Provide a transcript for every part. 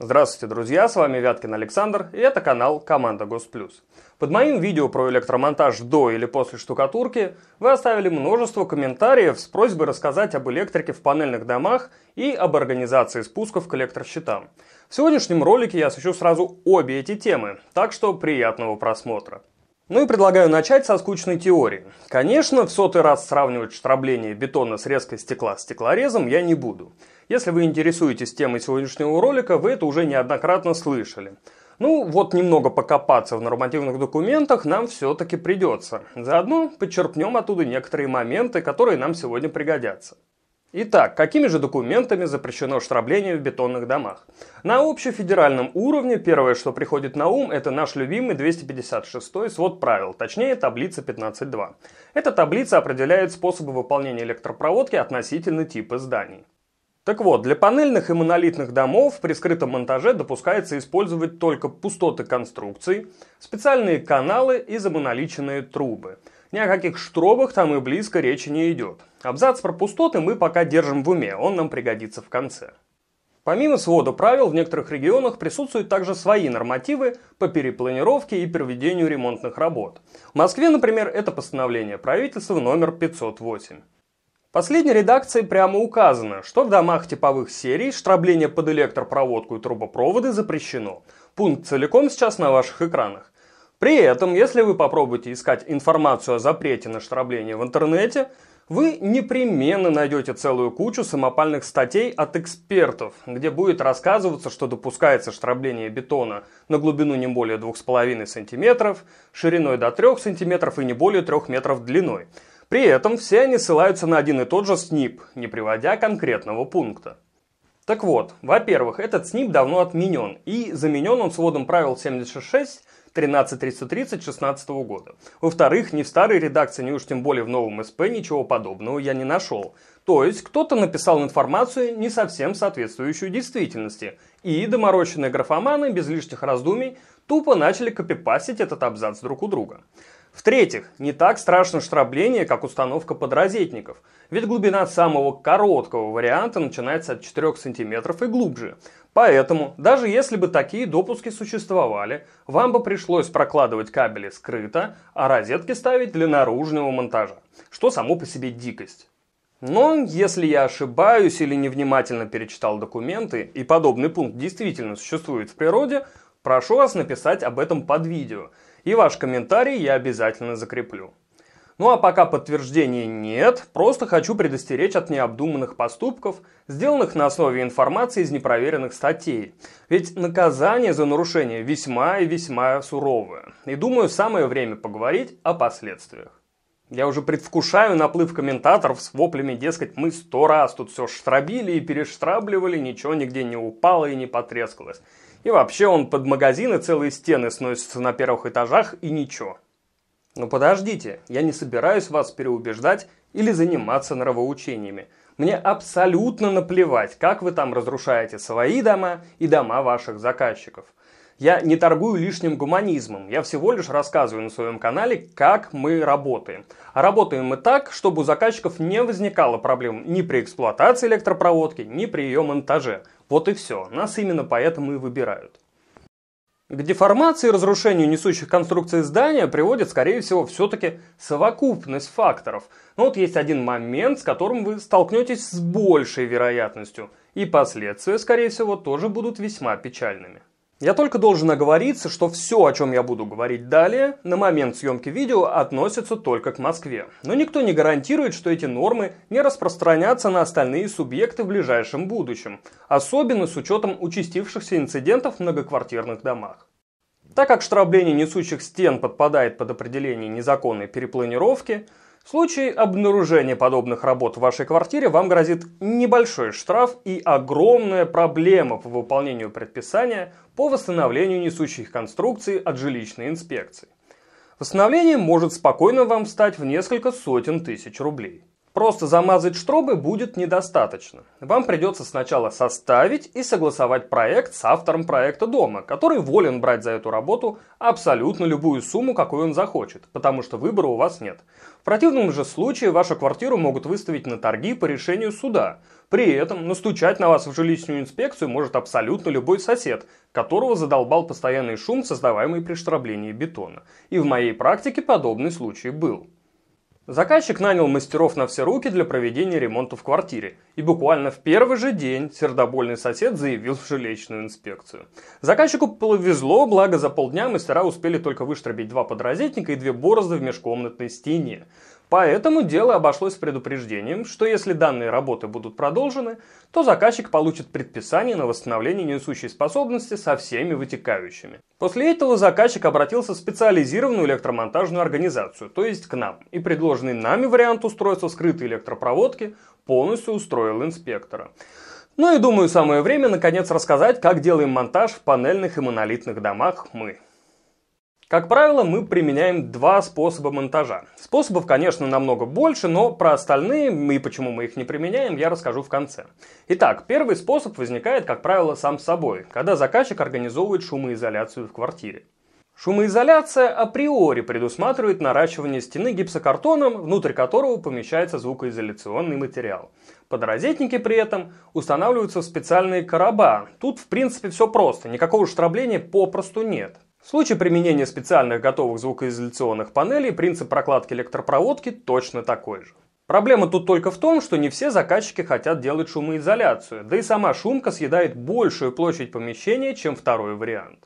Здравствуйте, друзья, с вами Вяткин Александр, и это канал Команда Госплюс. Под моим видео про электромонтаж до или после штукатурки вы оставили множество комментариев с просьбой рассказать об электрике в панельных домах и об организации спусков к электрощитам. В сегодняшнем ролике я освещу сразу обе эти темы, так что приятного просмотра. Ну и предлагаю начать со скучной теории. Конечно, в сотый раз сравнивать штрабление бетона с резкой стекла с стеклорезом я не буду. Если вы интересуетесь темой сегодняшнего ролика, вы это уже неоднократно слышали. Ну, вот немного покопаться в нормативных документах нам все-таки придется. Заодно подчеркнем оттуда некоторые моменты, которые нам сегодня пригодятся. Итак, какими же документами запрещено штрабление в бетонных домах? На общефедеральном уровне первое, что приходит на ум, это наш любимый 256 свод правил, точнее таблица 15.2. Эта таблица определяет способы выполнения электропроводки относительно типа зданий. Так вот, для панельных и монолитных домов при скрытом монтаже допускается использовать только пустоты конструкций, специальные каналы и замоноличенные трубы. Ни о каких штробах там и близко речи не идет. Абзац про пустоты мы пока держим в уме, он нам пригодится в конце. Помимо свода правил, в некоторых регионах присутствуют также свои нормативы по перепланировке и проведению ремонтных работ. В Москве, например, это постановление правительства номер 508. В последней редакции прямо указано, что в домах типовых серий штрабление под электропроводку и трубопроводы запрещено. Пункт целиком сейчас на ваших экранах. При этом, если вы попробуете искать информацию о запрете на штрабление в интернете, вы непременно найдете целую кучу самопальных статей от экспертов, где будет рассказываться, что допускается штрабление бетона на глубину не более 2,5 см, шириной до 3 см и не более 3 метров длиной. При этом все они ссылаются на один и тот же СНИП, не приводя конкретного пункта. Так вот, во-первых, этот СНИП давно отменен, и заменен он сводом правил 76 13.330 16 года. Во-вторых, ни в старой редакции, ни уж тем более в новом СП ничего подобного я не нашел. То есть кто-то написал информацию, не совсем соответствующую действительности. И доморощенные графоманы без лишних раздумий тупо начали копипасить этот абзац друг у друга. В-третьих, не так страшно штрабление, как установка подрозетников, ведь глубина самого короткого варианта начинается от 4 см и глубже. Поэтому, даже если бы такие допуски существовали, вам бы пришлось прокладывать кабели скрыто, а розетки ставить для наружного монтажа, что само по себе дикость. Но если я ошибаюсь или невнимательно перечитал документы, и подобный пункт действительно существует в природе, прошу вас написать об этом под видео – и ваш комментарий я обязательно закреплю. Ну а пока подтверждения нет, просто хочу предостеречь от необдуманных поступков, сделанных на основе информации из непроверенных статей. Ведь наказание за нарушение весьма и весьма суровое. И думаю, самое время поговорить о последствиях. Я уже предвкушаю наплыв комментаторов с воплями, дескать, мы сто раз тут все штрабили и перештрабливали, ничего нигде не упало и не потрескалось. И вообще он под магазины целые стены сносится на первых этажах и ничего. Но подождите, я не собираюсь вас переубеждать или заниматься нравоучениями. Мне абсолютно наплевать, как вы там разрушаете свои дома и дома ваших заказчиков. Я не торгую лишним гуманизмом, я всего лишь рассказываю на своем канале, как мы работаем. А работаем мы так, чтобы у заказчиков не возникало проблем ни при эксплуатации электропроводки, ни при ее монтаже. Вот и все. Нас именно поэтому и выбирают. К деформации и разрушению несущих конструкций здания приводит, скорее всего, все-таки совокупность факторов. Но вот есть один момент, с которым вы столкнетесь с большей вероятностью. И последствия, скорее всего, тоже будут весьма печальными. Я только должен оговориться, что все, о чем я буду говорить далее, на момент съемки видео относится только к Москве. Но никто не гарантирует, что эти нормы не распространятся на остальные субъекты в ближайшем будущем, особенно с учетом участившихся инцидентов в многоквартирных домах. Так как штрабление несущих стен подпадает под определение незаконной перепланировки, в случае обнаружения подобных работ в вашей квартире вам грозит небольшой штраф и огромная проблема по выполнению предписания по восстановлению несущих конструкций от жилищной инспекции. Восстановление может спокойно вам стать в несколько сотен тысяч рублей. Просто замазать штробы будет недостаточно. Вам придется сначала составить и согласовать проект с автором проекта дома, который волен брать за эту работу абсолютно любую сумму, какую он захочет, потому что выбора у вас нет. В противном же случае вашу квартиру могут выставить на торги по решению суда. При этом настучать на вас в жилищную инспекцию может абсолютно любой сосед, которого задолбал постоянный шум, создаваемый при штроблении бетона. И в моей практике подобный случай был. Заказчик нанял мастеров на все руки для проведения ремонта в квартире. И буквально в первый же день сердобольный сосед заявил в жилищную инспекцию. Заказчику повезло, благо за полдня мастера успели только выштробить два подрозетника и две борозды в межкомнатной стене. Поэтому дело обошлось с предупреждением, что если данные работы будут продолжены, то заказчик получит предписание на восстановление несущей способности со всеми вытекающими. После этого заказчик обратился в специализированную электромонтажную организацию, то есть к нам, и предложенный нами вариант устройства скрытой электропроводки полностью устроил инспектора. Ну и думаю, самое время наконец рассказать, как делаем монтаж в панельных и монолитных домах мы. Как правило, мы применяем два способа монтажа. Способов, конечно, намного больше, но про остальные и почему мы их не применяем, я расскажу в конце. Итак, первый способ возникает, как правило, сам собой, когда заказчик организовывает шумоизоляцию в квартире. Шумоизоляция априори предусматривает наращивание стены гипсокартоном, внутрь которого помещается звукоизоляционный материал. Подрозетники при этом устанавливаются в специальные короба. Тут, в принципе, все просто, никакого штрабления попросту нет. В случае применения специальных готовых звукоизоляционных панелей принцип прокладки электропроводки точно такой же. Проблема тут только в том, что не все заказчики хотят делать шумоизоляцию, да и сама шумка съедает большую площадь помещения, чем второй вариант.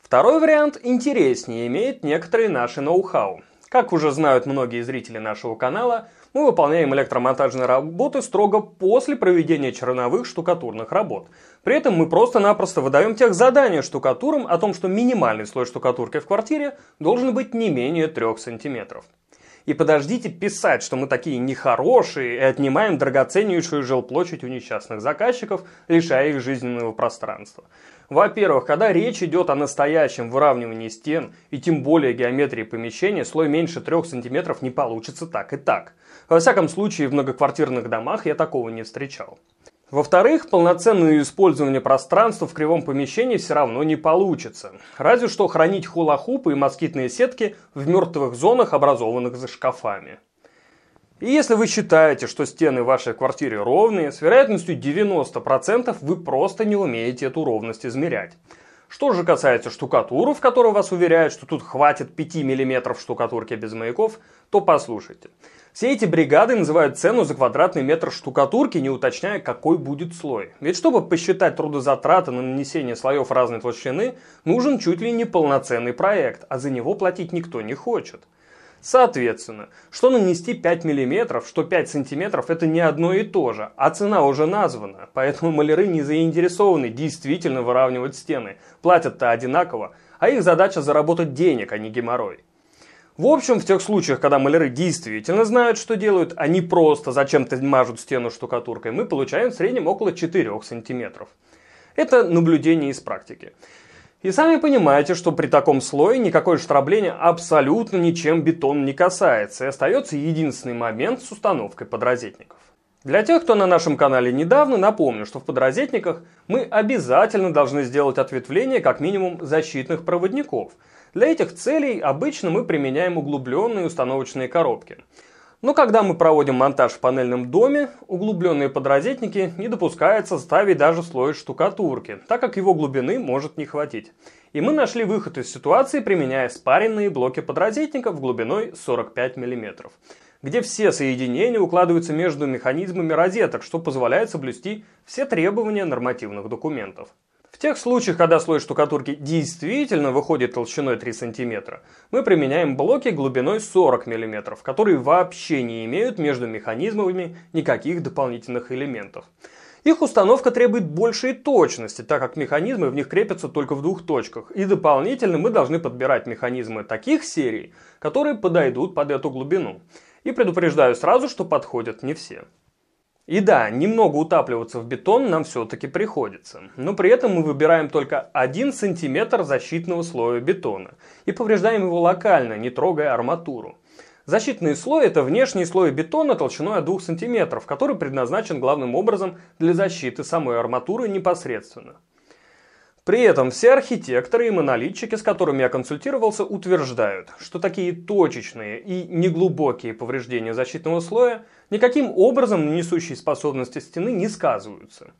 Второй вариант интереснее имеет некоторые наши ноу-хау. Как уже знают многие зрители нашего канала, мы выполняем электромонтажные работы строго после проведения черновых штукатурных работ. При этом мы просто-напросто выдаем тех задания штукатурам о том, что минимальный слой штукатурки в квартире должен быть не менее 3 сантиметров. И подождите писать, что мы такие нехорошие и отнимаем драгоценнейшую жилплощадь у несчастных заказчиков, лишая их жизненного пространства. Во-первых, когда речь идет о настоящем выравнивании стен и тем более геометрии помещения, слой меньше 3 см не получится так и так. Во всяком случае, в многоквартирных домах я такого не встречал. Во-вторых, полноценное использование пространства в кривом помещении все равно не получится. Разве что хранить холохупы и москитные сетки в мертвых зонах, образованных за шкафами. И если вы считаете, что стены вашей квартиры ровные, с вероятностью 90% вы просто не умеете эту ровность измерять. Что же касается штукатуры, в которой вас уверяют, что тут хватит 5 мм штукатурки без маяков, то послушайте – все эти бригады называют цену за квадратный метр штукатурки, не уточняя, какой будет слой. Ведь чтобы посчитать трудозатраты на нанесение слоев разной толщины, нужен чуть ли не полноценный проект, а за него платить никто не хочет. Соответственно, что нанести 5 мм, что 5 см это не одно и то же, а цена уже названа, поэтому маляры не заинтересованы действительно выравнивать стены, платят-то одинаково, а их задача заработать денег, а не геморрой. В общем, в тех случаях, когда маляры действительно знают, что делают, они просто зачем-то мажут стену штукатуркой, мы получаем в среднем около 4 сантиметров. Это наблюдение из практики. И сами понимаете, что при таком слое никакое штрабление абсолютно ничем бетон не касается, и остается единственный момент с установкой подрозетников. Для тех, кто на нашем канале недавно, напомню, что в подрозетниках мы обязательно должны сделать ответвление как минимум защитных проводников – для этих целей обычно мы применяем углубленные установочные коробки. Но когда мы проводим монтаж в панельном доме, углубленные подрозетники не допускается ставить даже слой штукатурки, так как его глубины может не хватить. И мы нашли выход из ситуации, применяя спаренные блоки подрозетников глубиной 45 мм, где все соединения укладываются между механизмами розеток, что позволяет соблюсти все требования нормативных документов. В тех случаях, когда слой штукатурки действительно выходит толщиной 3 см, мы применяем блоки глубиной 40 мм, которые вообще не имеют между механизмами никаких дополнительных элементов. Их установка требует большей точности, так как механизмы в них крепятся только в двух точках. И дополнительно мы должны подбирать механизмы таких серий, которые подойдут под эту глубину. И предупреждаю сразу, что подходят не все. И да, немного утапливаться в бетон нам все-таки приходится, но при этом мы выбираем только 1 см защитного слоя бетона и повреждаем его локально, не трогая арматуру. Защитный слой – это внешний слой бетона толщиной от 2 см, который предназначен главным образом для защиты самой арматуры непосредственно. При этом все архитекторы и монолитчики, с которыми я консультировался, утверждают, что такие точечные и неглубокие повреждения защитного слоя никаким образом на несущей способности стены не сказываются.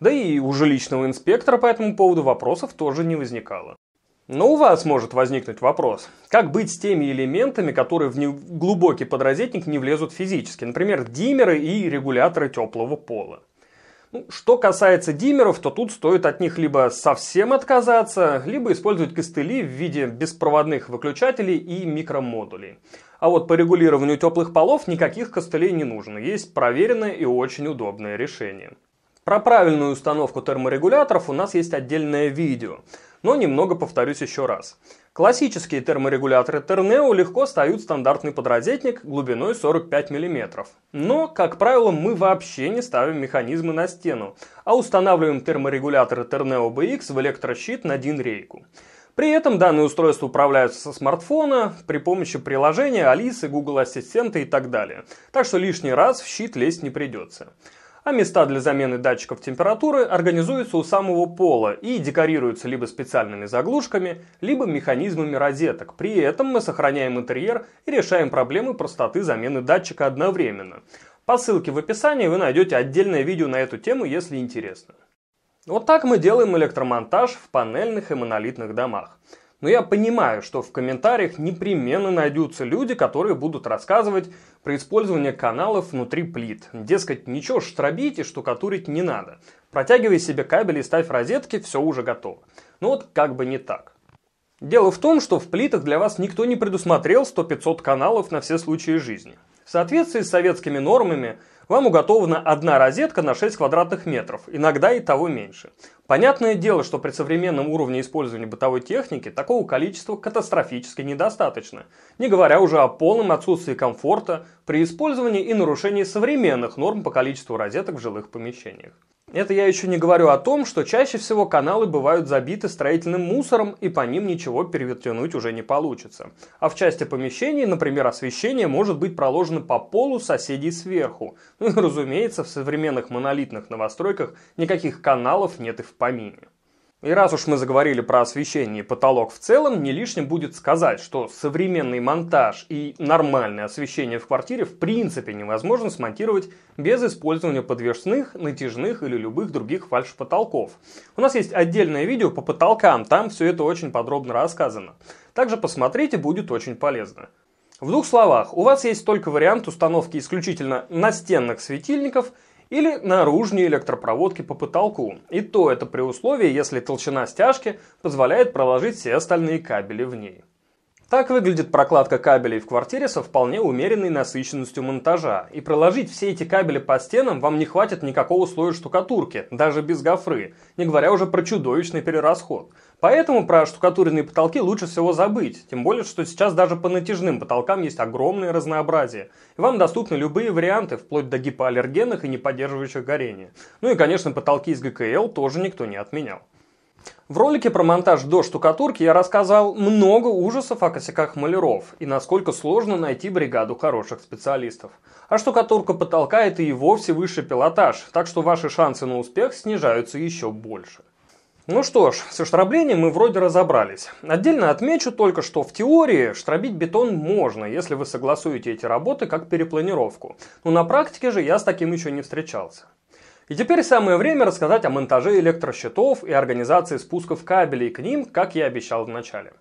Да и у жилищного инспектора по этому поводу вопросов тоже не возникало. Но у вас может возникнуть вопрос, как быть с теми элементами, которые в глубокий подрозетник не влезут физически, например, диммеры и регуляторы теплого пола. Ну, что касается диммеров, то тут стоит от них либо совсем отказаться, либо использовать костыли в виде беспроводных выключателей и микромодулей. А вот по регулированию теплых полов никаких костылей не нужно, есть проверенное и очень удобное решение. Про правильную установку терморегуляторов у нас есть отдельное видео, но немного повторюсь еще раз. Классические терморегуляторы Тернео легко стают стандартный подрозетник глубиной 45 мм. Но, как правило, мы вообще не ставим механизмы на стену, а устанавливаем терморегуляторы Тернео BX в электрощит на DIN рейку. При этом данные устройства управляются со смартфона при помощи приложения Алисы, Google Ассистента и так далее. Так что лишний раз в щит лезть не придется а места для замены датчиков температуры организуются у самого пола и декорируются либо специальными заглушками, либо механизмами розеток. При этом мы сохраняем интерьер и решаем проблемы простоты замены датчика одновременно. По ссылке в описании вы найдете отдельное видео на эту тему, если интересно. Вот так мы делаем электромонтаж в панельных и монолитных домах. Но я понимаю, что в комментариях непременно найдутся люди, которые будут рассказывать про использование каналов внутри плит. Дескать, ничего штробить и штукатурить не надо. Протягивай себе кабель и ставь розетки, все уже готово. Но ну вот как бы не так. Дело в том, что в плитах для вас никто не предусмотрел 100-500 каналов на все случаи жизни. В соответствии с советскими нормами – вам уготована одна розетка на 6 квадратных метров, иногда и того меньше. Понятное дело, что при современном уровне использования бытовой техники такого количества катастрофически недостаточно, не говоря уже о полном отсутствии комфорта при использовании и нарушении современных норм по количеству розеток в жилых помещениях. Это я еще не говорю о том, что чаще всего каналы бывают забиты строительным мусором и по ним ничего переветрянуть уже не получится. А в части помещений, например, освещение может быть проложено по полу соседей сверху. Ну и разумеется, в современных монолитных новостройках никаких каналов нет и в помине. И раз уж мы заговорили про освещение и потолок в целом, не лишним будет сказать, что современный монтаж и нормальное освещение в квартире в принципе невозможно смонтировать без использования подвесных, натяжных или любых других фальш-потолков. У нас есть отдельное видео по потолкам, там все это очень подробно рассказано. Также посмотрите, будет очень полезно. В двух словах, у вас есть только вариант установки исключительно настенных светильников – или наружней электропроводки по потолку. И то это при условии, если толщина стяжки позволяет проложить все остальные кабели в ней. Так выглядит прокладка кабелей в квартире со вполне умеренной насыщенностью монтажа. И проложить все эти кабели по стенам вам не хватит никакого слоя штукатурки, даже без гофры, не говоря уже про чудовищный перерасход – Поэтому про штукатуренные потолки лучше всего забыть, тем более, что сейчас даже по натяжным потолкам есть огромное разнообразие, и вам доступны любые варианты, вплоть до гипоаллергенных и не поддерживающих горение. Ну и, конечно, потолки из ГКЛ тоже никто не отменял. В ролике про монтаж до штукатурки я рассказал много ужасов о косяках маляров и насколько сложно найти бригаду хороших специалистов. А штукатурка потолка это и вовсе высший пилотаж, так что ваши шансы на успех снижаются еще больше. Ну что ж, со штраблением мы вроде разобрались. Отдельно отмечу только, что в теории штробить бетон можно, если вы согласуете эти работы как перепланировку. Но на практике же я с таким еще не встречался. И теперь самое время рассказать о монтаже электрощитов и организации спусков кабелей к ним, как я обещал в начале.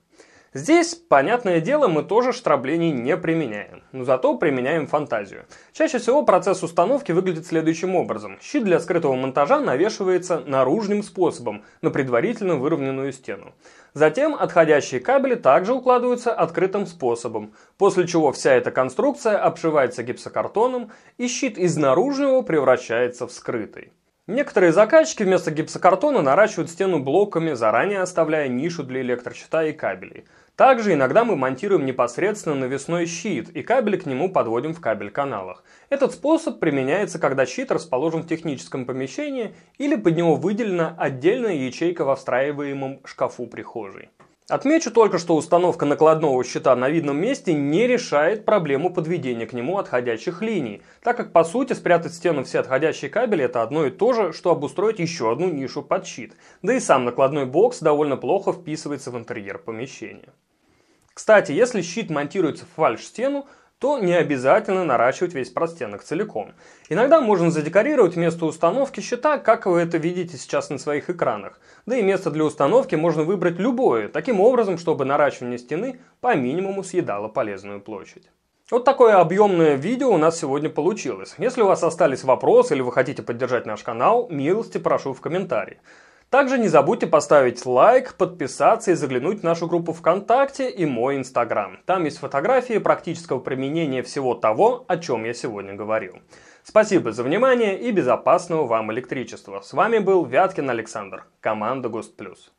Здесь, понятное дело, мы тоже штраблений не применяем, но зато применяем фантазию. Чаще всего процесс установки выглядит следующим образом. Щит для скрытого монтажа навешивается наружным способом на предварительно выровненную стену. Затем отходящие кабели также укладываются открытым способом, после чего вся эта конструкция обшивается гипсокартоном и щит из наружного превращается в скрытый. Некоторые заказчики вместо гипсокартона наращивают стену блоками, заранее оставляя нишу для электрощита и кабелей – также иногда мы монтируем непосредственно навесной щит и кабель к нему подводим в кабель-каналах. Этот способ применяется, когда щит расположен в техническом помещении или под него выделена отдельная ячейка во встраиваемом шкафу прихожей. Отмечу только, что установка накладного щита на видном месте не решает проблему подведения к нему отходящих линий, так как по сути спрятать в стену все отходящие кабели это одно и то же, что обустроить еще одну нишу под щит, да и сам накладной бокс довольно плохо вписывается в интерьер помещения. Кстати, если щит монтируется в фальш-стену, то не обязательно наращивать весь простенок целиком. Иногда можно задекорировать место установки щита, как вы это видите сейчас на своих экранах. Да и место для установки можно выбрать любое, таким образом, чтобы наращивание стены по минимуму съедало полезную площадь. Вот такое объемное видео у нас сегодня получилось. Если у вас остались вопросы или вы хотите поддержать наш канал, милости прошу в комментарии. Также не забудьте поставить лайк, подписаться и заглянуть в нашу группу ВКонтакте и мой Инстаграм. Там есть фотографии практического применения всего того, о чем я сегодня говорил. Спасибо за внимание и безопасного вам электричества. С вами был Вяткин Александр, команда Гост Плюс.